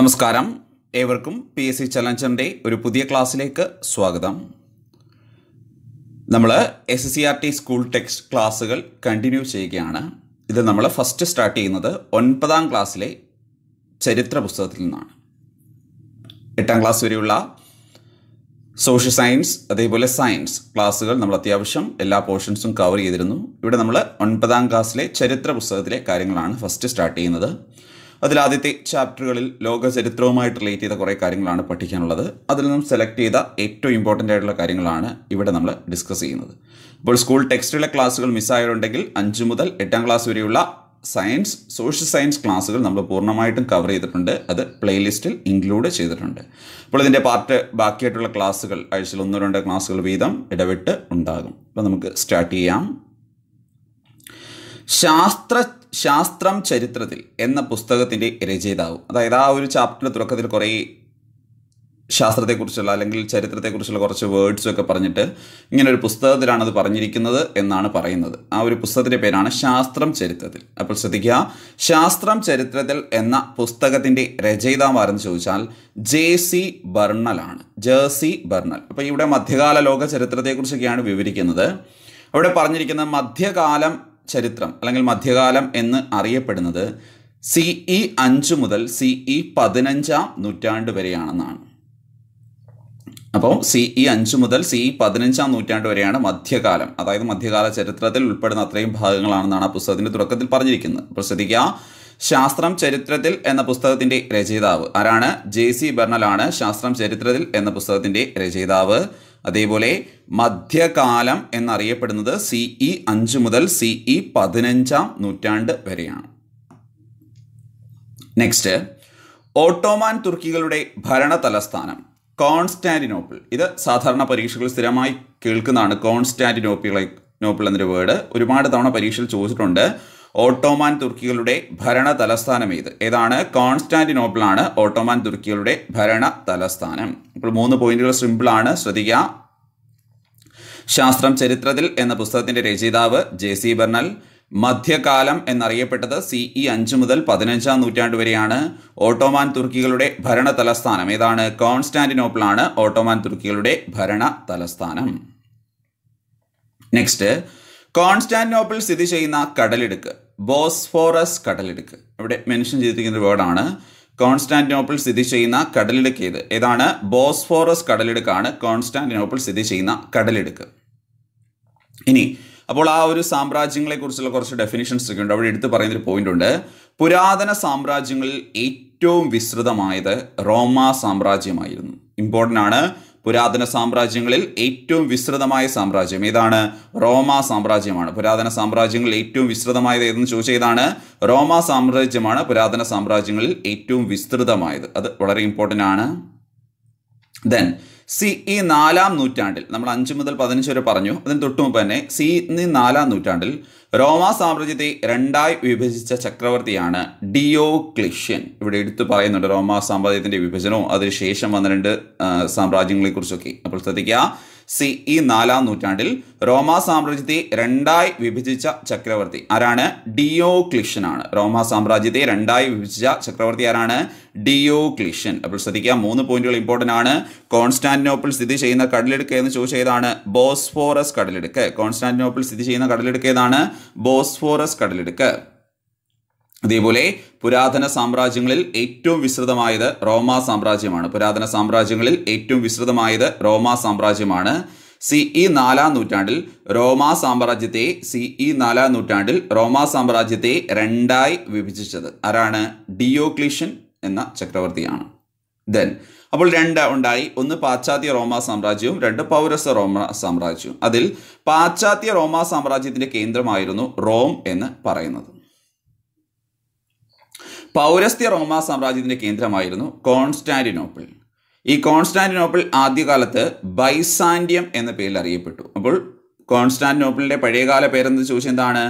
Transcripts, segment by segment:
നമസ്കാരം ഏവർക്കും P S C ചലഞ്ചറിൻ്റെ ഒരു പുതിയ ക്ലാസ്സിലേക്ക് സ്വാഗതം നമ്മൾ S C R T school text ക്ലാസ്സുകൾ കണ്ടിന്യൂ ചെയ്യുകയാണ് ഇത് നമ്മൾ ഫസ്റ്റ് സ്റ്റാർട്ട് ചെയ്യുന്നത് ഒൻപതാം ക്ലാസ്സിലെ ചരിത്ര പുസ്തകത്തിൽ നിന്നാണ് എട്ടാം ക്ലാസ് വരെയുള്ള സോഷ്യൽ സയൻസ് അതേപോലെ സയൻസ് ക്ലാസ്സുകൾ നമ്മൾ അത്യാവശ്യം എല്ലാ പോർഷൻസും കവർ ചെയ്തിരുന്നു ഇവിടെ നമ്മൾ ഒൻപതാം ക്ലാസ്സിലെ ചരിത്ര പുസ്തകത്തിലെ കാര്യങ്ങളാണ് ഫസ്റ്റ് സ്റ്റാർട്ട് ചെയ്യുന്നത് അതിൽ ആദ്യത്തെ ചാപ്റ്ററുകളിൽ ലോക ചരിത്രവുമായിട്ട് റിലേറ്റ് ചെയ്ത കുറേ കാര്യങ്ങളാണ് പഠിക്കാനുള്ളത് അതിൽ നിന്നും സെലക്ട് ചെയ്ത ഏറ്റവും ഇമ്പോർട്ടൻ്റ് ആയിട്ടുള്ള കാര്യങ്ങളാണ് ഇവിടെ നമ്മൾ ഡിസ്കസ് ചെയ്യുന്നത് ഇപ്പോൾ സ്കൂൾ ടെക്സ്റ്റിലെ ക്ലാസ്സുകൾ മിസ്സായിട്ടുണ്ടെങ്കിൽ അഞ്ച് മുതൽ എട്ടാം ക്ലാസ് വരെയുള്ള സയൻസ് സോഷ്യൽ സയൻസ് ക്ലാസ്സുകൾ നമ്മൾ പൂർണ്ണമായിട്ടും കവർ ചെയ്തിട്ടുണ്ട് അത് പ്ലേലിസ്റ്റിൽ ഇൻക്ലൂഡ് ചെയ്തിട്ടുണ്ട് അപ്പോൾ ഇതിൻ്റെ പാർട്ട് ബാക്കിയായിട്ടുള്ള ക്ലാസ്സുകൾ ആഴ്ചയിൽ ഒന്നോ രണ്ടോ ക്ലാസ്സുകൾ വീതം ഇടവിട്ട് ഉണ്ടാകും അപ്പോൾ നമുക്ക് സ്റ്റാർട്ട് ചെയ്യാം ശാസ്ത്ര ശാസ്ത്രം ചരിത്രത്തിൽ എന്ന പുസ്തകത്തിൻ്റെ രചയിതാവ് അതായത് ആ ഒരു ചാപ്റ്ററിൻ്റെ തുടക്കത്തിൽ കുറേ ശാസ്ത്രത്തെക്കുറിച്ചുള്ള അല്ലെങ്കിൽ ചരിത്രത്തെക്കുറിച്ചുള്ള കുറച്ച് വേർഡ്സൊക്കെ ഒക്കെ പറഞ്ഞിട്ട് ഇങ്ങനെ ഒരു പുസ്തകത്തിലാണ് അത് പറഞ്ഞിരിക്കുന്നത് എന്നാണ് പറയുന്നത് ആ ഒരു പുസ്തകത്തിൻ്റെ പേരാണ് ശാസ്ത്രം ചരിത്രത്തിൽ അപ്പോൾ ശ്രദ്ധിക്കുക ശാസ്ത്രം ചരിത്രത്തിൽ എന്ന പുസ്തകത്തിൻ്റെ ആരെന്ന് ചോദിച്ചാൽ ജെ സി ബർണലാണ് ജേഴ്സി ബർണൽ അപ്പോൾ ഇവിടെ മധ്യകാല ലോക ചരിത്രത്തെക്കുറിച്ചൊക്കെയാണ് വിവരിക്കുന്നത് അവിടെ പറഞ്ഞിരിക്കുന്നത് മധ്യകാലം ചരിത്രം അല്ലെങ്കിൽ മധ്യകാലം എന്ന് അറിയപ്പെടുന്നത് സി ഇ അഞ്ച് മുതൽ സി ഇ പതിനഞ്ചാം നൂറ്റാണ്ട് വരെയാണെന്നാണ് അപ്പോൾ സി ഇ അഞ്ച് മുതൽ സി ഇ പതിനഞ്ചാം നൂറ്റാണ്ട് വരെയാണ് മധ്യകാലം അതായത് മധ്യകാല ചരിത്രത്തിൽ ഉൾപ്പെടുന്ന അത്രയും ഭാഗങ്ങളാണെന്നാണ് ആ പുസ്തകത്തിൻ്റെ തുടക്കത്തിൽ പറഞ്ഞിരിക്കുന്നത് അപ്പോൾ ശ്രദ്ധിക്കുക ശാസ്ത്രം ചരിത്രത്തിൽ എന്ന പുസ്തകത്തിന്റെ രചയിതാവ് ആരാണ് ജെ സി ബെർണലാണ് ശാസ്ത്രം ചരിത്രത്തിൽ എന്ന പുസ്തകത്തിന്റെ രചയിതാവ് അതേപോലെ മധ്യകാലം എന്നറിയപ്പെടുന്നത് സി ഇ അഞ്ച് മുതൽ സി ഇ പതിനഞ്ചാം നൂറ്റാണ്ട് വരെയാണ് നെക്സ്റ്റ് ഓട്ടോമാൻ തുർക്കികളുടെ ഭരണ തലസ്ഥാനം കോൺസ്റ്റാന്റിനോപ്പിൾ ഇത് സാധാരണ പരീക്ഷകൾ സ്ഥിരമായി കേൾക്കുന്നതാണ് കോൺസ്റ്റാന്റിനോപ്പിളെ നോപ്പിൾ എന്നൊരു വേർഡ് ഒരുപാട് തവണ പരീക്ഷയിൽ ചോദിച്ചിട്ടുണ്ട് ഓട്ടോമാൻ തുർക്കികളുടെ ഭരണ തലസ്ഥാനം ഏത് ഏതാണ് കോൺസ്റ്റാന്റിനോപ്പിളാണ് ഓട്ടോമാൻ തുർക്കികളുടെ ഭരണ തലസ്ഥാനം ഇപ്പോൾ മൂന്ന് പോയിന്റുകൾ സിമ്പിളാണ് ശ്രദ്ധിക്കുക ശാസ്ത്രം ചരിത്രത്തിൽ എന്ന പുസ്തകത്തിന്റെ രചയിതാവ് ജെ സി ബെർണൽ മധ്യകാലം എന്നറിയപ്പെട്ടത് സി ഇ അഞ്ച് മുതൽ പതിനഞ്ചാം നൂറ്റാണ്ട് വരെയാണ് ഓട്ടോമാൻ തുർക്കികളുടെ ഭരണ തലസ്ഥാനം ഏതാണ് കോൺസ്റ്റാന്റിനോപ്പിളാണ് ഓട്ടോമാൻ തുർക്കികളുടെ ഭരണ തലസ്ഥാനം നെക്സ്റ്റ് കോൺസ്റ്റാന്റിനോപ്പിൾ സ്ഥിതി ചെയ്യുന്ന കടലിടുക്ക് ബോസ്ഫോറസ് കടലിടുക്ക് ഇവിടെ മെൻഷൻ ചെയ്തിരിക്കുന്ന വേർഡാണ് കോൺസ്റ്റാന്റിനോപ്പിൾ സ്ഥിതി ചെയ്യുന്ന കടലിടുക്ക് ഏത് ഏതാണ് ബോസ്ഫോറസ് കടലിടുക്കാണ് കോൺസ്റ്റാന്റിനോപ്പിൾ സ്ഥിതി ചെയ്യുന്ന കടലിടുക്ക് ഇനി അപ്പോൾ ആ ഒരു സാമ്രാജ്യങ്ങളെക്കുറിച്ചുള്ള കുറച്ച് ഡെഫിനിഷൻസ് ഒക്കെ ഉണ്ട് അവിടെ എടുത്ത് ഒരു പോയിന്റ് ഉണ്ട് പുരാതന സാമ്രാജ്യങ്ങളിൽ ഏറ്റവും വിസ്തൃതമായത് റോമ സാമ്രാജ്യമായിരുന്നു ഇമ്പോർട്ടൻ്റ് ആണ് പുരാതന സാമ്രാജ്യങ്ങളിൽ ഏറ്റവും വിസ്തൃതമായ സാമ്രാജ്യം ഏതാണ് റോമ സാമ്രാജ്യമാണ് പുരാതന സാമ്രാജ്യങ്ങളിൽ ഏറ്റവും വിസ്തൃതമായത് ഏതെന്ന് ചോദിച്ചാൽ ഏതാണ് റോമ സാമ്രാജ്യമാണ് പുരാതന സാമ്രാജ്യങ്ങളിൽ ഏറ്റവും വിസ്തൃതമായത് അത് വളരെ ഇമ്പോർട്ടൻ്റ് ആണ് ദെൻ സി ഈ നാലാം നൂറ്റാണ്ടിൽ നമ്മൾ അഞ്ച് മുതൽ പതിനഞ്ച് വരെ പറഞ്ഞു അതിന് തൊട്ടു മുമ്പ് തന്നെ സി ഈ നാലാം നൂറ്റാണ്ടിൽ റോമാ സാമ്രാജ്യത്തെ രണ്ടായി വിഭജിച്ച ചക്രവർത്തിയാണ് ഡിയോ ക്ലിഷ്യൻ ഇവിടെ എടുത്തു പറയുന്നുണ്ട് റോമാ സാമ്രാജ്യത്തിന്റെ വിഭജനവും അതിനുശേഷം വന്ന രണ്ട് സാമ്രാജ്യങ്ങളെക്കുറിച്ചൊക്കെ അപ്പോൾ ശ്രദ്ധിക്കുക സി ഈ നാലാം നൂറ്റാണ്ടിൽ റോമാ സാമ്രാജ്യത്തെ രണ്ടായി വിഭജിച്ച ചക്രവർത്തി ആരാണ് ഡിയോ ആണ് റോമാ സാമ്രാജ്യത്തെ രണ്ടായി വിഭജിച്ച ചക്രവർത്തി ആരാണ് ഡിയോ ക്ലിഷ്യൻ അപ്പോൾ ശ്രദ്ധിക്കുക മൂന്ന് പോയിന്റുകൾ ഇമ്പോർട്ടൻ്റ് ആണ് കോൺസ്റ്റാന്റിനോപ്പിൾ സ്ഥിതി ചെയ്യുന്ന കടലെടുക്ക് എന്ന് ചോദിച്ചു ഏതാണ് ബോസ്ഫോറസ് കടലെടുക്ക് കോൺസ്റ്റാന്റിനോപ്പിൾ സ്ഥിതി ചെയ്യുന്ന കടലെടുക്ക് ഏതാണ് ബോസ്ഫോറസ് കടലെടുക്ക് അതേപോലെ പുരാതന സാമ്രാജ്യങ്ങളിൽ ഏറ്റവും വിസ്തൃതമായത് റോമാ സാമ്രാജ്യമാണ് പുരാതന സാമ്രാജ്യങ്ങളിൽ ഏറ്റവും വിസ്തൃതമായത് റോമാ സാമ്രാജ്യമാണ് സി ഇ നാലാം നൂറ്റാണ്ടിൽ റോമാ സാമ്രാജ്യത്തെ സി ഇ നാലാം നൂറ്റാണ്ടിൽ റോമാ സാമ്രാജ്യത്തെ രണ്ടായി വിഭജിച്ചത് ആരാണ് ഡിയോക്ലീഷ്യൻ എന്ന ചക്രവർത്തിയാണ് ദെൻ അപ്പോൾ രണ്ട് ഉണ്ടായി ഒന്ന് പാശ്ചാത്യ റോമാ സാമ്രാജ്യവും രണ്ട് പൗരസ റോമ സാമ്രാജ്യവും അതിൽ പാശ്ചാത്യ റോമാ സാമ്രാജ്യത്തിൻ്റെ കേന്ദ്രമായിരുന്നു റോം എന്ന് പറയുന്നത് പൗരസ്ത്യ റോമാ സാമ്രാജ്യത്തിന്റെ കേന്ദ്രമായിരുന്നു കോൺസ്റ്റാന്റിനോപ്പിൾ ഈ കോൺസ്റ്റാന്റിനോപ്പിൾ ആദ്യകാലത്ത് ബൈസാൻഡിയം എന്ന പേരിൽ അറിയപ്പെട്ടു അപ്പോൾ കോൺസ്റ്റാന്റിനോപ്പിളിന്റെ പഴയകാല പേരെന്ന് ചോദിച്ചാൽ എന്താണ്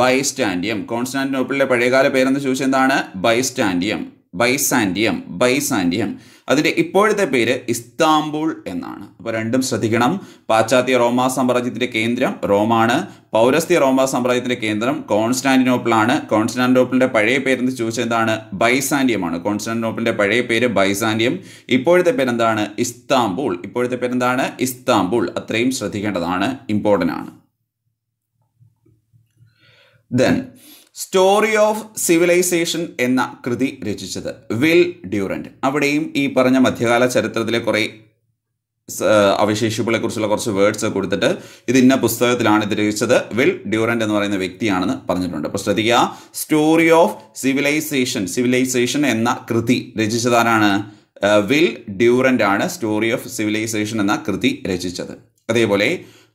ബൈസ്റ്റാൻഡിയം കോൺസ്റ്റാന്റിനോപ്പിളിന്റെ പഴയകാല പേരെന്ന് ചോദിച്ചാൽ എന്താണ് ബൈസ്റ്റാൻഡിയം ബൈസാൻഡിയം ബൈസാൻഡിയം അതിൻ്റെ ഇപ്പോഴത്തെ പേര് ഇസ്താംബുൾ എന്നാണ് അപ്പോൾ രണ്ടും ശ്രദ്ധിക്കണം പാശ്ചാത്യ റോമാ സാമ്രാജ്യത്തിൻ്റെ കേന്ദ്രം റോമാണ് പൗരസ്ത്യ റോമാ സാമ്രാജ്യത്തിൻ്റെ കേന്ദ്രം കോൺസ്റ്റാൻറ്റിനോപ്പിളാണ് കോൺസ്റ്റാന്റിനോപ്പിളിൻ്റെ പഴയ പേരെന്ന് ചോദിച്ചത് എന്താണ് ബൈസാൻഡിയമാണ് കോൺസ്റ്റാന്റിനോപ്പിളിൻ്റെ പഴയ പേര് ബൈസാൻഡിയം ഇപ്പോഴത്തെ പേരെന്താണ് ഇസ്താംബുൾ ഇപ്പോഴത്തെ പേരെന്താണ് ഇസ്താംബുൾ അത്രയും ശ്രദ്ധിക്കേണ്ടതാണ് ഇമ്പോർട്ടൻ്റ് ആണ് ദെൻ സ്റ്റോറി ഓഫ് സിവിലൈസേഷൻ എന്ന കൃതി രചിച്ചത് വിൽ ഡ്യൂറൻറ്റ് അവിടെയും ഈ പറഞ്ഞ മധ്യകാല ചരിത്രത്തിലെ കുറേ കുറിച്ചുള്ള കുറച്ച് വേർഡ്സ് കൊടുത്തിട്ട് ഇത് ഇന്ന പുസ്തകത്തിലാണ് ഇത് രചിച്ചത് വിൽ ഡ്യൂറൻ്റ് എന്ന് പറയുന്ന വ്യക്തിയാണെന്ന് പറഞ്ഞിട്ടുണ്ട് അപ്പോൾ ശ്രദ്ധിക്കുക സ്റ്റോറി ഓഫ് സിവിലൈസേഷൻ സിവിലൈസേഷൻ എന്ന കൃതി രചിച്ചതാരാണ് വിൽ ഡ്യൂറൻ്റ് ആണ് സ്റ്റോറി ഓഫ് സിവിലൈസേഷൻ എന്ന കൃതി രചിച്ചത് അതേപോലെ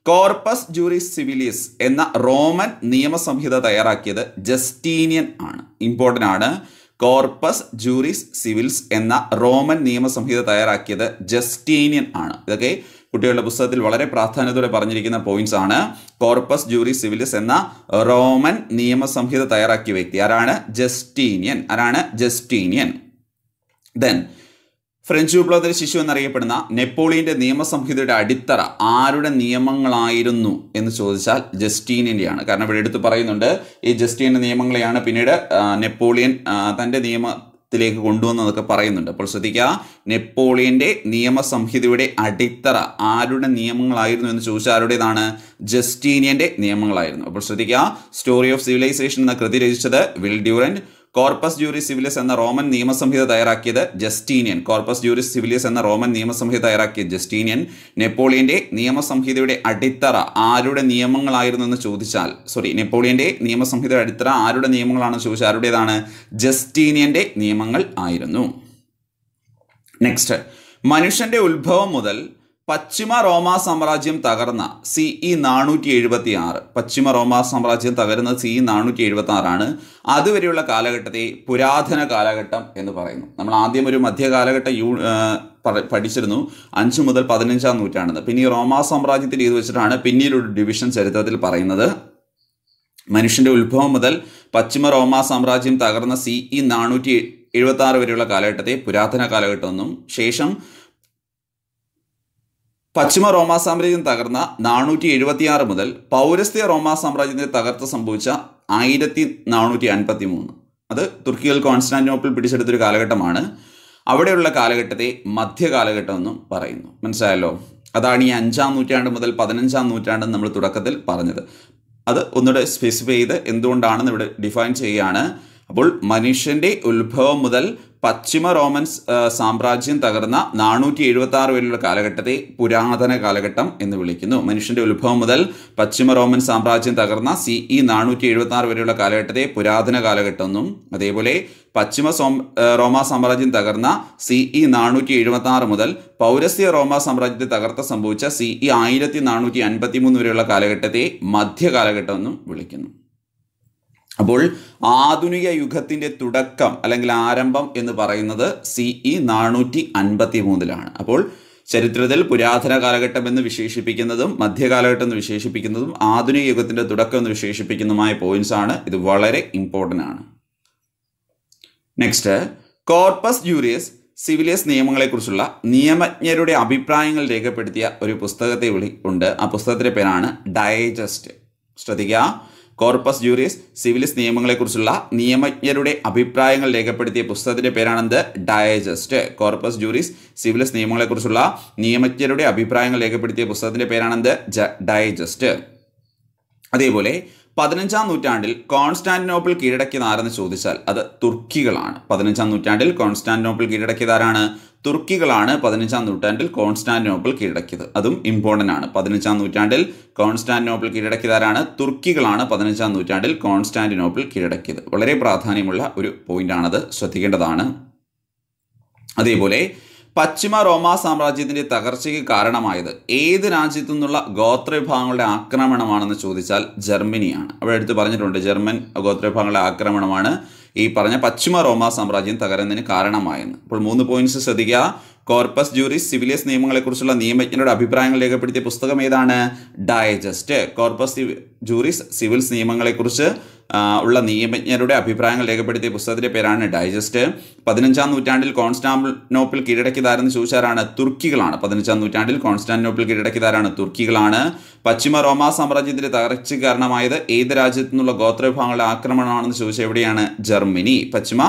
കോർപ്പസ് ജൂറിസ് സിവിലിയസ് എന്ന റോമൻ നിയമസംഹിത തയ്യാറാക്കിയത് ജസ്റ്റീനിയൻ ആണ് ഇമ്പോർട്ടൻ്റ് ആണ് കോർപ്പസ് ജൂറിസ് സിവിൽസ് എന്ന റോമൻ നിയമസംഹിത തയ്യാറാക്കിയത് ജസ്റ്റീനിയൻ ആണ് ഇതൊക്കെ കുട്ടികളുടെ പുസ്തകത്തിൽ വളരെ പ്രാധാന്യത്തോടെ പറഞ്ഞിരിക്കുന്ന പോയിന്റ്സ് ആണ് കോർപ്പസ് ജൂറി സിവിലിസ് എന്ന റോമൻ നിയമസംഹിത തയ്യാറാക്കിയ വ്യക്തി ആരാണ് ജസ്റ്റീനിയൻ ആരാണ് ജസ്റ്റീനിയൻ ദെൻ ഫ്രഞ്ച് വിപ്ലവത്തിൽ ശിശു എന്നറിയപ്പെടുന്ന നെപ്പോളിയന്റെ നിയമസംഹിതയുടെ അടിത്തറ ആരുടെ നിയമങ്ങളായിരുന്നു എന്ന് ചോദിച്ചാൽ ജസ്റ്റീനിൻ്റെയാണ് കാരണം ഇവിടെ എടുത്ത് പറയുന്നുണ്ട് ഈ ജസ്റ്റീൻ്റെ നിയമങ്ങളെയാണ് പിന്നീട് നെപ്പോളിയൻ തൻ്റെ നിയമ ത്തിലേക്ക് കൊണ്ടുവന്നതൊക്കെ പറയുന്നുണ്ട് അപ്പോൾ ശ്രദ്ധിക്കുക നെപ്പോളിയന്റെ നിയമസംഹിതയുടെ അടിത്തറ ആരുടെ നിയമങ്ങളായിരുന്നു എന്ന് ചോദിച്ചാൽ ആരുടേതാണ് ജസ്റ്റീനിയന്റെ നിയമങ്ങളായിരുന്നു അപ്പോൾ ശ്രദ്ധിക്കുക സ്റ്റോറി ഓഫ് സിവിലൈസേഷൻ എന്ന കൃതി രചിച്ചത് Will Durant Corpus Juris Civilis എന്ന റോമൻ നിയമസംഹിത തയ്യാറാക്കിയത് ജസ്റ്റീനിയൻ കോർപ്പസ് ജൂറി സിവിലിയസ് എന്ന റോമൻ നിയമസംഹിത തയ്യാറാക്കിയ ജസ്റ്റീനിയൻ നെപ്പോളിയന്റെ നിയമസംഹിതയുടെ അടിത്തറ ആരുടെ നിയമങ്ങളായിരുന്നു എന്ന് ചോദിച്ചാൽ സോറി നെപ്പോളിയന്റെ നിയമസംഹിതയുടെ അടിത്തറ ആരുടെ നിയമങ്ങളാണെന്ന് ചോദിച്ചാൽ ആരുടേതാണ് ജസ്റ്റീനിയന്റെ നിയമങ്ങൾ ആയിരുന്നു നെക്സ്റ്റ് മനുഷ്യന്റെ ഉത്ഭവം മുതൽ പശ്ചിമ റോമാ സാമ്രാജ്യം തകർന്ന സി ഇ നാനൂറ്റി എഴുപത്തി ആറ് പശ്ചിമ റോമാ സാമ്രാജ്യം തകരുന്ന സി ഇ നാനൂറ്റി എഴുപത്തി ആറാണ് അതുവരെയുള്ള കാലഘട്ടത്തെ പുരാതന കാലഘട്ടം എന്ന് പറയുന്നു നമ്മൾ ആദ്യം ഒരു മധ്യകാലഘട്ട യൂ പഠിച്ചിരുന്നു അഞ്ച് മുതൽ പതിനഞ്ചാം നൂറ്റാണെന്ന് പിന്നെ ഈ റോമാ സാമ്രാജ്യത്തിൽ ഇത് വെച്ചിട്ടാണ് പിന്നീട് ഒരു ഡിവിഷൻ ചരിത്രത്തിൽ പറയുന്നത് മനുഷ്യന്റെ ഉത്ഭവം മുതൽ പശ്ചിമ റോമാ സാമ്രാജ്യം തകർന്ന സി ഇ നാനൂറ്റി എഴുപത്തി ആറ് വരെയുള്ള കാലഘട്ടത്തെ പുരാതന കാലഘട്ടമെന്നും ശേഷം പശ്ചിമ റോമാ സാമ്രാജ്യം തകർന്ന നാനൂറ്റി എഴുപത്തിയാറ് മുതൽ പൗരസ്ത്യ റോമാ സാമ്രാജ്യത്തെ തകർത്ത സംഭവിച്ച ആയിരത്തി നാനൂറ്റി അൻപത്തി മൂന്ന് അത് തുർക്കികൾ കോൺസ്റ്റാന്റിനോപ്പിൾ പിടിച്ചെടുത്തൊരു കാലഘട്ടമാണ് അവിടെയുള്ള കാലഘട്ടത്തെ മധ്യകാലഘട്ടം എന്നും പറയുന്നു മനസ്സിലായല്ലോ അതാണ് ഈ അഞ്ചാം നൂറ്റാണ്ട് മുതൽ പതിനഞ്ചാം നൂറ്റാണ്ട് നമ്മൾ തുടക്കത്തിൽ പറഞ്ഞത് അത് ഒന്നുകൂടെ സ്പെസിഫൈ ചെയ്ത് എന്തുകൊണ്ടാണെന്ന് ഇവിടെ ഡിഫൈൻ ചെയ്യുകയാണ് അപ്പോൾ മനുഷ്യൻ്റെ ഉത്ഭവം മുതൽ പശ്ചിമ റോമൻ സാമ്രാജ്യം തകർന്ന നാനൂറ്റി എഴുപത്തി ആറ് വരെയുള്ള കാലഘട്ടത്തെ പുരാതന കാലഘട്ടം എന്ന് വിളിക്കുന്നു മനുഷ്യൻ്റെ ഉത്ഭവം മുതൽ പശ്ചിമ റോമൻ സാമ്രാജ്യം തകർന്ന സി ഇ നാനൂറ്റി എഴുപത്തി ആറ് വരെയുള്ള കാലഘട്ടത്തെ പുരാതന കാലഘട്ടം എന്നും അതേപോലെ പശ്ചിമ സോം റോമ സാമ്രാജ്യം തകർന്ന സി ഇ നാനൂറ്റി എഴുപത്തി ആറ് മുതൽ പൗരസ്യ റോമ സാമ്രാജ്യത്തെ തകർത്ത സംഭവിച്ച സി ഇ ആയിരത്തി നാനൂറ്റി അൻപത്തി മൂന്ന് വരെയുള്ള കാലഘട്ടത്തെ മധ്യ കാലഘട്ടം എന്നും വിളിക്കുന്നു അപ്പോൾ ആധുനിക യുഗത്തിൻ്റെ തുടക്കം അല്ലെങ്കിൽ ആരംഭം എന്ന് പറയുന്നത് സി ഇ നാനൂറ്റി അൻപത്തി മൂന്നിലാണ് അപ്പോൾ ചരിത്രത്തിൽ പുരാതന കാലഘട്ടം എന്ന് വിശേഷിപ്പിക്കുന്നതും മധ്യകാലഘട്ടം എന്ന് വിശേഷിപ്പിക്കുന്നതും ആധുനിക യുഗത്തിൻ്റെ തുടക്കം എന്ന് വിശേഷിപ്പിക്കുന്നതുമായ പോയിന്റ്സ് ആണ് ഇത് വളരെ ഇമ്പോർട്ടൻ്റ് ആണ് നെക്സ്റ്റ് കോർപ്പസ് ജൂറിയസ് സിവിലിയസ് നിയമങ്ങളെക്കുറിച്ചുള്ള നിയമജ്ഞരുടെ അഭിപ്രായങ്ങൾ രേഖപ്പെടുത്തിയ ഒരു പുസ്തകത്തെ വിളി ഉണ്ട് ആ പുസ്തകത്തിൻ്റെ പേരാണ് ഡയജസ്റ്റ് ശ്രദ്ധിക്കുക കോർപ്പസ് ജൂറിസ് സിവിലിസ് നിയമങ്ങളെക്കുറിച്ചുള്ള നിയമജ്ഞരുടെ അഭിപ്രായങ്ങൾ രേഖപ്പെടുത്തിയ പുസ്തകത്തിൻ്റെ പേരാണെന്ത് ഡയജസ്റ്റ് കോർപ്പസ് ജൂറിസ് സിവിലിസ് നിയമങ്ങളെക്കുറിച്ചുള്ള നിയമജ്ഞരുടെ അഭിപ്രായങ്ങൾ രേഖപ്പെടുത്തിയ പുസ്തകത്തിൻ്റെ പേരാണെന്ത് ഡയജസ്റ്റ് അതേപോലെ പതിനഞ്ചാം നൂറ്റാണ്ടിൽ കോൺസ്റ്റാന്റിനോപ്പിൾ കീഴടക്കിയതാരെന്ന് ചോദിച്ചാൽ അത് തുർക്കികളാണ് പതിനഞ്ചാം നൂറ്റാണ്ടിൽ കോൺസ്റ്റാന്റിനോപ്പിൾ കീഴടക്കിയതാരാണ് തുർക്കികളാണ് പതിനഞ്ചാം നൂറ്റാണ്ടിൽ കോൺസ്റ്റാന്റിനോപ്പിൾ കീഴടക്കിയത് അതും ഇമ്പോർട്ടൻ്റ് ആണ് പതിനഞ്ചാം നൂറ്റാണ്ടിൽ കോൺസ്റ്റാന്റിനോപ്പിൾ കീഴടക്കിയതാരാണ് തുർക്കികളാണ് പതിനഞ്ചാം നൂറ്റാണ്ടിൽ കോൺസ്റ്റാന്റിനോപ്പിൾ കീഴടക്കിയത് വളരെ പ്രാധാന്യമുള്ള ഒരു പോയിന്റാണത് ശ്രദ്ധിക്കേണ്ടതാണ് അതേപോലെ പശ്ചിമ റോമാ സാമ്രാജ്യത്തിൻ്റെ തകർച്ചയ്ക്ക് കാരണമായത് ഏത് രാജ്യത്തു നിന്നുള്ള ഗോത്രവിഭാഗങ്ങളുടെ ആക്രമണമാണെന്ന് ചോദിച്ചാൽ ജർമ്മനിയാണ് അവിടെ എടുത്ത് പറഞ്ഞിട്ടുണ്ട് ജർമ്മൻ ഗോത്രവിഭാഗങ്ങളുടെ ആക്രമണമാണ് ഈ പറഞ്ഞ പശ്ചിമ റോമാ സാമ്രാജ്യം തകരുന്നതിന് കാരണമായെന്ന് അപ്പോൾ മൂന്ന് പോയിന്റ്സ് ശ്രദ്ധിക്കുക കോർപ്പസ് ജൂറിസ് സിവിലിയസ് നിയമങ്ങളെക്കുറിച്ചുള്ള നിയമജ്ഞരുടെ അഭിപ്രായങ്ങൾ രേഖപ്പെടുത്തിയ പുസ്തകം ഏതാണ് ഡയജസ്റ്റ് കോർപ്പസ് ജൂറിസ് സിവിൽസ് നിയമങ്ങളെക്കുറിച്ച് ഉള്ള നിയമജ്ഞരുടെ അഭിപ്രായങ്ങൾ രേഖപ്പെടുത്തിയ പുസ്തകത്തിൻ്റെ പേരാണ് ഡൈജസ്റ്റ് പതിനഞ്ചാം നൂറ്റാണ്ടിൽ കോൺസ്റ്റാന്റിനോപ്പിൾ കീഴടക്കിയതാരെന്ന് ചോദിച്ചാരാണ് തുർക്കികളാണ് പതിനഞ്ചാം നൂറ്റാണ്ടിൽ കോൺസ്റ്റാന്റിനോപ്പിൾ കീഴടക്കിയതാരാണ് തുർക്കികളാണ് പശ്ചിമ റോമാ സാമ്രാജ്യത്തിൻ്റെ തകർച്ച കാരണമായത് ഏത് രാജ്യത്തു നിന്നുള്ള ഗോത്രവിഭാഗങ്ങളുടെ ആക്രമണമാണെന്ന് ചോദിച്ചാൽ എവിടെയാണ് ജർമ്മനി പശ്ചിമ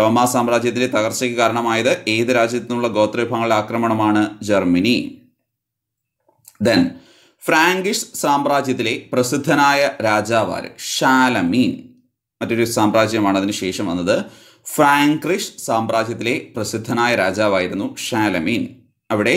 റോമാ സാമ്രാജ്യത്തിൻ്റെ തകർച്ചയ്ക്ക് കാരണമായത് ഏത് രാജ്യത്തു നിന്നുള്ള ഗോത്രവിഭാഗങ്ങളുടെ ആക്രമണമാണ് ജർമ്മനി ദെൻ ഫ്രാങ്കിഷ് സാമ്രാജ്യത്തിലെ പ്രസിദ്ധനായ രാജാവാര് ഷാലമീൻ മറ്റൊരു സാമ്രാജ്യമാണ് അതിനുശേഷം വന്നത് ഫ്രാങ്ക്രിഷ് സാമ്രാജ്യത്തിലെ പ്രസിദ്ധനായ രാജാവായിരുന്നു ഷാലമീൻ അവിടെ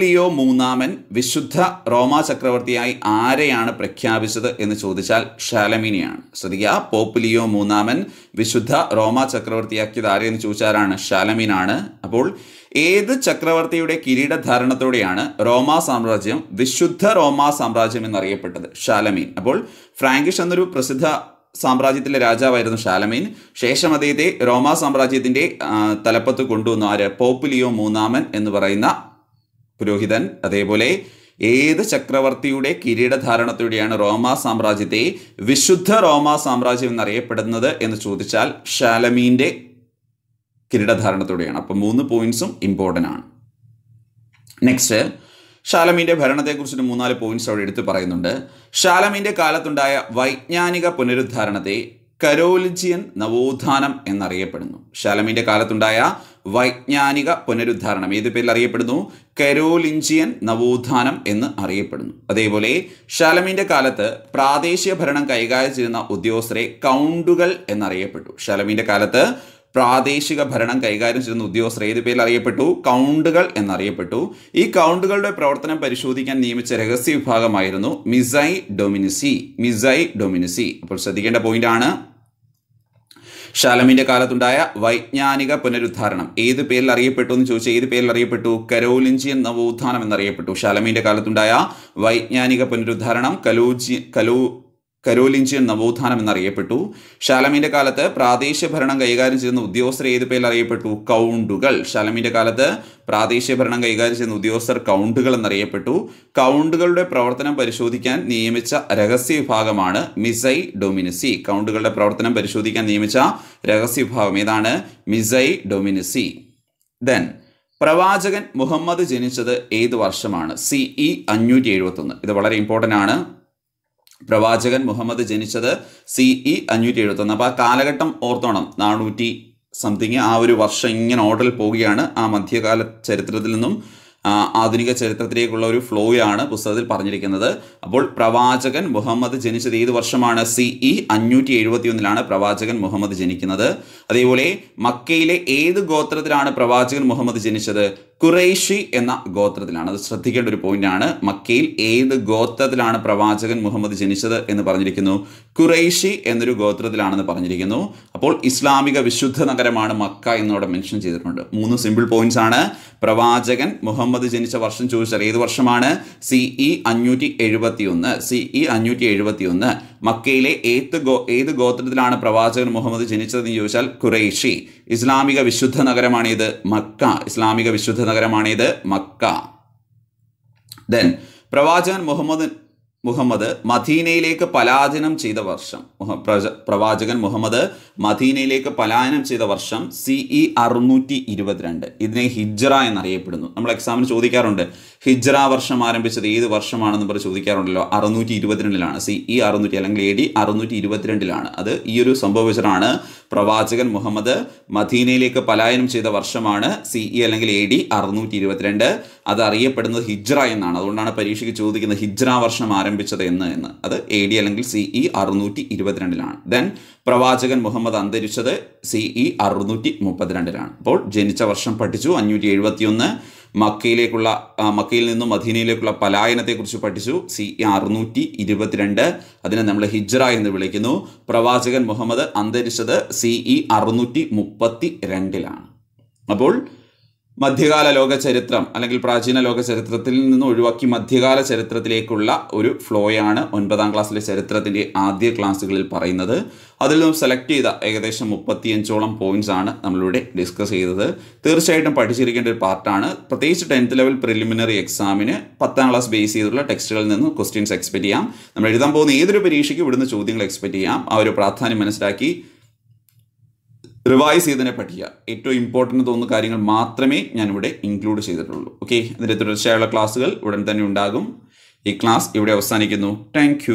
ലിയോ മൂന്നാമൻ വിശുദ്ധ റോമാ ചക്രവർത്തിയായി ആരെയാണ് പ്രഖ്യാപിച്ചത് എന്ന് ചോദിച്ചാൽ ഷാലമിനിയാണ് ശ്രദ്ധിക്കുക ലിയോ മൂന്നാമൻ വിശുദ്ധ റോമാ ചക്രവർത്തിയാക്കിയത് ആരെയെന്ന് ചോദിച്ചാലാണ് ഷാലമിനാണ് അപ്പോൾ ഏത് ചക്രവർത്തിയുടെ കിരീടധാരണത്തോടെയാണ് റോമാ സാമ്രാജ്യം വിശുദ്ധ റോമാ സാമ്രാജ്യം എന്നറിയപ്പെട്ടത് ഷാലമീൻ അപ്പോൾ ഫ്രാങ്കിഷ് എന്നൊരു പ്രസിദ്ധ സാമ്രാജ്യത്തിലെ രാജാവായിരുന്നു ഷാലമീൻ ശേഷം അദ്ദേഹത്തെ റോമാ സാമ്രാജ്യത്തിൻ്റെ തലപ്പത്ത് കൊണ്ടുവന്നു ആര് പോപ്പുലിയോ മൂന്നാമൻ എന്ന് പറയുന്ന പുരോഹിതൻ അതേപോലെ ഏത് ചക്രവർത്തിയുടെ കിരീടധാരണത്തോടെയാണ് റോമാ സാമ്രാജ്യത്തെ വിശുദ്ധ റോമാ സാമ്രാജ്യം എന്നറിയപ്പെടുന്നത് എന്ന് ചോദിച്ചാൽ ഷാലമീൻ്റെ കിരീടധാരണത്തോടെയാണ് അപ്പം മൂന്ന് പോയിന്റ്സും ഇമ്പോർട്ടൻ്റ് ആണ് നെക്സ്റ്റ് ഷാലമീൻ്റെ ഭരണത്തെക്കുറിച്ചൊരു മൂന്നാല് പോയിന്റ്സ് അവിടെ എടുത്ത് പറയുന്നുണ്ട് ഷാലമീൻ്റെ കാലത്തുണ്ടായ വൈജ്ഞാനിക പുനരുദ്ധാരണത്തെ കരോലിജിയൻ നവോത്ഥാനം എന്നറിയപ്പെടുന്നു ഷാലമീൻ്റെ കാലത്തുണ്ടായ വൈജ്ഞാനിക പുനരുദ്ധാരണം ഏത് പേരിൽ അറിയപ്പെടുന്നു കരോലിഞ്ചിയൻ നവോത്ഥാനം എന്ന് അറിയപ്പെടുന്നു അതേപോലെ ഷാലമിൻ്റെ കാലത്ത് പ്രാദേശിക ഭരണം കൈകാര്യം ചെയ്യുന്ന ഉദ്യോഗസ്ഥരെ കൗണ്ടുകൾ എന്നറിയപ്പെട്ടു ഷാലമിൻ്റെ കാലത്ത് പ്രാദേശിക ഭരണം കൈകാര്യം ചെയ്യുന്ന ഉദ്യോഗസ്ഥർ ഏത് പേരിൽ അറിയപ്പെട്ടു കൗണ്ടുകൾ എന്നറിയപ്പെട്ടു ഈ കൗണ്ടുകളുടെ പ്രവർത്തനം പരിശോധിക്കാൻ നിയമിച്ച രഹസ്യ വിഭാഗമായിരുന്നു മിസൈ ഡൊമിനിസി മിസൈ ഡൊമിനിസി അപ്പോൾ ശ്രദ്ധിക്കേണ്ട പോയിന്റ് ആണ് ഷാലമിൻ്റെ കാലത്തുണ്ടായ വൈജ്ഞാനിക പുനരുദ്ധാരണം ഏത് പേരിൽ അറിയപ്പെട്ടു എന്ന് ചോദിച്ചാൽ ഏത് പേരിൽ അറിയപ്പെട്ടു കരോലിഞ്ചിയൻ നവോത്ഥാനം എന്നറിയപ്പെട്ടു ഷാലമിൻ്റെ കാലത്തുണ്ടായ വൈജ്ഞാനിക പുനരുദ്ധാരണം കലോജി കലോ കരോലിഞ്ചിയൻ നവോത്ഥാനം എന്നറിയപ്പെട്ടു ഷാലമിൻ്റെ കാലത്ത് പ്രാദേശിക ഭരണം കൈകാര്യം ചെയ്യുന്ന ഉദ്യോഗസ്ഥർ ഏത് പേരിൽ അറിയപ്പെട്ടു കൗണ്ടുകൾ ഷാലമിൻ്റെ കാലത്ത് പ്രാദേശിക ഭരണം കൈകാര്യം ചെയ്യുന്ന ഉദ്യോഗസ്ഥർ കൗണ്ടുകൾ എന്നറിയപ്പെട്ടു കൗണ്ടുകളുടെ പ്രവർത്തനം പരിശോധിക്കാൻ നിയമിച്ച രഹസ്യ വിഭാഗമാണ് മിസൈ ഡൊമിനിസി കൗണ്ടുകളുടെ പ്രവർത്തനം പരിശോധിക്കാൻ നിയമിച്ച രഹസ്യ വിഭാഗം ഏതാണ് മിസൈ ഡൊമിനിസി ദെൻ പ്രവാചകൻ മുഹമ്മദ് ജനിച്ചത് ഏത് വർഷമാണ് സി ഇ e അഞ്ഞൂറ്റി എഴുപത്തൊന്ന് ഇത് വളരെ ഇമ്പോർട്ടൻ്റ് ആണ് പ്രവാചകൻ മുഹമ്മദ് ജനിച്ചത് സി ഇ അഞ്ഞൂറ്റി എഴുപത്തൊന്ന് അപ്പൊ ആ കാലഘട്ടം ഓർത്തോണം നാനൂറ്റി സംതിങ് ആ ഒരു വർഷം ഇങ്ങനെ ഓർഡറിൽ പോവുകയാണ് ആ മധ്യകാല ചരിത്രത്തിൽ നിന്നും ആധുനിക ചരിത്രത്തിലേക്കുള്ള ഒരു ഫ്ലോ ആണ് പുസ്തകത്തിൽ പറഞ്ഞിരിക്കുന്നത് അപ്പോൾ പ്രവാചകൻ മുഹമ്മദ് ജനിച്ചത് ഏത് വർഷമാണ് സി ഇ അഞ്ഞൂറ്റി എഴുപത്തി ഒന്നിലാണ് പ്രവാചകൻ മുഹമ്മദ് ജനിക്കുന്നത് അതേപോലെ മക്കയിലെ ഏത് ഗോത്രത്തിലാണ് പ്രവാചകൻ മുഹമ്മദ് ജനിച്ചത് കുറേഷി എന്ന ഗോത്രത്തിലാണ് അത് ശ്രദ്ധിക്കേണ്ട ഒരു പോയിന്റാണ് മക്കയിൽ ഏത് ഗോത്രത്തിലാണ് പ്രവാചകൻ മുഹമ്മദ് ജനിച്ചത് എന്ന് പറഞ്ഞിരിക്കുന്നു കുറേഷി എന്നൊരു ഗോത്രത്തിലാണെന്ന് പറഞ്ഞിരിക്കുന്നു അപ്പോൾ ഇസ്ലാമിക വിശുദ്ധ നഗരമാണ് മക്ക എന്നിവിടെ മെൻഷൻ ചെയ്തിട്ടുണ്ട് മൂന്ന് സിമ്പിൾ പോയിന്റ്സ് ആണ് പ്രവാചകൻ മുഹമ്മദ് ജനിച്ച വർഷം ചോദിച്ചാൽ ഏത് വർഷമാണ് സിഇ e അഞ്ഞൂറ്റി എഴുപത്തി ഒന്ന് സിഇ e അഞ്ഞൂറ്റി എഴുപത്തി ഒന്ന് മക്കയിലെ ഏത് ഗോ ഏത് ഗോത്രത്തിലാണ് പ്രവാചകൻ മുഹമ്മദ് ജനിച്ചതെന്ന് ചോദിച്ചാൽ ഖുറൈഷി ഇസ്ലാമിക വിശുദ്ധ നഗരമാണിത് മക്ക ഇസ്ലാമിക വിശുദ്ധ നഗരമാണിത് മക്ക ദെൻ പ്രവാചകൻ മുഹമ്മദ് മുഹമ്മദ് മദീനയിലേക്ക് പലായനം ചെയ്ത വർഷം പ്രവാചകൻ മുഹമ്മദ് മദീനയിലേക്ക് പലായനം ചെയ്ത വർഷം സി ഇ അറുന്നൂറ്റി ഇരുപത്തിരണ്ട് ഇതിനെ ഹിജ്റ എന്നറിയപ്പെടുന്നു നമ്മൾ എക്സാമിന് ചോദിക്കാറുണ്ട് ഹിജ്റ വർഷം ആരംഭിച്ചത് ഏത് വർഷമാണെന്ന് പറഞ്ഞ് ചോദിക്കാറുണ്ടല്ലോ അറുന്നൂറ്റി ഇരുപത്തിരണ്ടിലാണ് സി ഇ അറുന്നൂറ്റി അല്ലെങ്കിൽ എ ഡി അറുന്നൂറ്റി ഇരുപത്തിരണ്ടിലാണ് അത് ഈ ഒരു സംഭവിച്ചതാണ് പ്രവാചകൻ മുഹമ്മദ് മദീനയിലേക്ക് പലായനം ചെയ്ത വർഷമാണ് സി ഇ അല്ലെങ്കിൽ എ ഡി അറുന്നൂറ്റി ഇരുപത്തിരണ്ട് അത് അറിയപ്പെടുന്നത് ഹിജ്റ എന്നാണ് അതുകൊണ്ടാണ് പരീക്ഷയ്ക്ക് ചോദിക്കുന്നത് ഹിജ്റ വർഷം ആരംഭിച്ചത് ആരംഭിച്ചത് എന്ന് എന്ന് അത് എ ഡി അല്ലെങ്കിൽ സി ഇ e അറുന്നൂറ്റി ഇരുപത്തിരണ്ടിലാണ് ദെൻ പ്രവാചകൻ മുഹമ്മദ് അന്തരിച്ചത് സി ഇ e അറുന്നൂറ്റി മുപ്പത്തിരണ്ടിലാണ് അപ്പോൾ ജനിച്ച വർഷം പഠിച്ചു അഞ്ഞൂറ്റി എഴുപത്തിയൊന്ന് മക്കയിലേക്കുള്ള മക്കയിൽ നിന്നും മദീനയിലേക്കുള്ള പലായനത്തെക്കുറിച്ച് പഠിച്ചു സി ഇ e അറുന്നൂറ്റി ഇരുപത്തിരണ്ട് അതിനെ നമ്മൾ ഹിജ്റ എന്ന് വിളിക്കുന്നു പ്രവാചകൻ മുഹമ്മദ് അന്തരിച്ചത് സി ഇ അറുന്നൂറ്റി മുപ്പത്തി രണ്ടിലാണ് അപ്പോൾ മധ്യകാല ലോക ചരിത്രം അല്ലെങ്കിൽ പ്രാചീന ലോക ചരിത്രത്തിൽ നിന്ന് ഒഴിവാക്കി മധ്യകാല ചരിത്രത്തിലേക്കുള്ള ഒരു ഫ്ലോയാണ് ഒൻപതാം ക്ലാസ്സിലെ ചരിത്രത്തിൻ്റെ ആദ്യ ക്ലാസ്സുകളിൽ പറയുന്നത് അതിൽ നിന്നും സെലക്ട് ചെയ്ത ഏകദേശം മുപ്പത്തിയഞ്ചോളം പോയിന്റ്സ് ആണ് നമ്മളിവിടെ ഡിസ്കസ് ചെയ്തത് തീർച്ചയായിട്ടും പഠിച്ചിരിക്കേണ്ട ഒരു പാർട്ടാണ് പ്രത്യേകിച്ച് ടെൻത്ത് ലെവൽ പ്രിലിമിനറി എക്സാമിന് പത്താം ക്ലാസ് ബേസ് ചെയ്തുള്ള ടെക്സ്റ്റുകളിൽ നിന്ന് ക്വസ്റ്റ്യൻസ് എക്സ്പെക്ട് ചെയ്യാം നമ്മൾ എഴുതാൻ പോകുന്ന ഏതൊരു പരീക്ഷയ്ക്കും ഇവിടുന്ന് ചോദ്യങ്ങൾ എക്സ്പെക്ട് ചെയ്യാം ആ ഒരു പ്രാധാന്യം മനസ്സിലാക്കി റിവൈസ് ചെയ്തതിനെ പഠിക്കുക ഏറ്റവും ഇമ്പോർട്ടൻ്റ് തോന്നുന്ന കാര്യങ്ങൾ മാത്രമേ ഞാനിവിടെ ഇൻക്ലൂഡ് ചെയ്തിട്ടുള്ളൂ ഓക്കെ അതിൻ്റെ തുടർച്ചയായുള്ള ക്ലാസ്സുകൾ ഉടൻ തന്നെ ഉണ്ടാകും ഈ ക്ലാസ് ഇവിടെ അവസാനിക്കുന്നു താങ്ക്